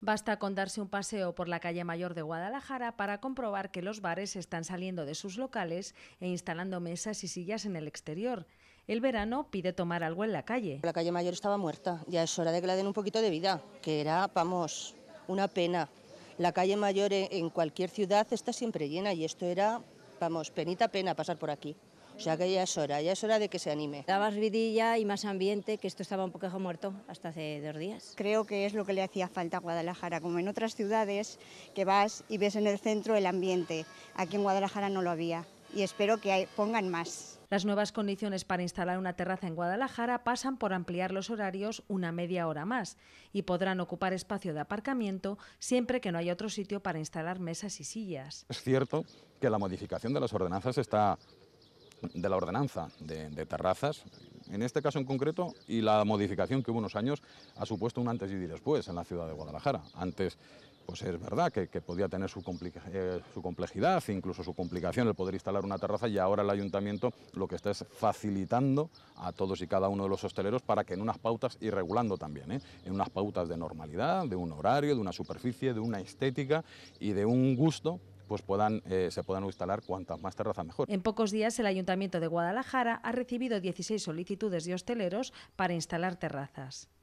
Basta con darse un paseo por la calle mayor de Guadalajara para comprobar que los bares están saliendo de sus locales e instalando mesas y sillas en el exterior. El verano pide tomar algo en la calle. La calle mayor estaba muerta, ya es hora de que la den un poquito de vida, que era, vamos, una pena. La calle mayor en cualquier ciudad está siempre llena y esto era, vamos, penita pena pasar por aquí. O sea que ya es hora, ya es hora de que se anime. Da más vidilla y más ambiente, que esto estaba un poco muerto hasta hace dos días. Creo que es lo que le hacía falta a Guadalajara, como en otras ciudades que vas y ves en el centro el ambiente. Aquí en Guadalajara no lo había y espero que pongan más. Las nuevas condiciones para instalar una terraza en Guadalajara pasan por ampliar los horarios una media hora más y podrán ocupar espacio de aparcamiento siempre que no haya otro sitio para instalar mesas y sillas. Es cierto que la modificación de las ordenanzas está de la ordenanza de, terrazas, en este caso en concreto, y la modificación que hubo unos años ha supuesto un antes y después en la ciudad de Guadalajara. Antes, pues es verdad que, podía tener su, eh, su, complejidad, incluso su complicación el poder instalar una terraza y ahora el ayuntamiento lo que está es facilitando a todos y cada uno de los hosteleros para que en unas pautas, y regulando también, ¿eh? en unas pautas de normalidad, de un horario, de una superficie, de una estética y de un gusto pues eh, se puedan instalar cuantas más terrazas mejor. En pocos días el Ayuntamiento de Guadalajara ha recibido 16 solicitudes de hosteleros para instalar terrazas.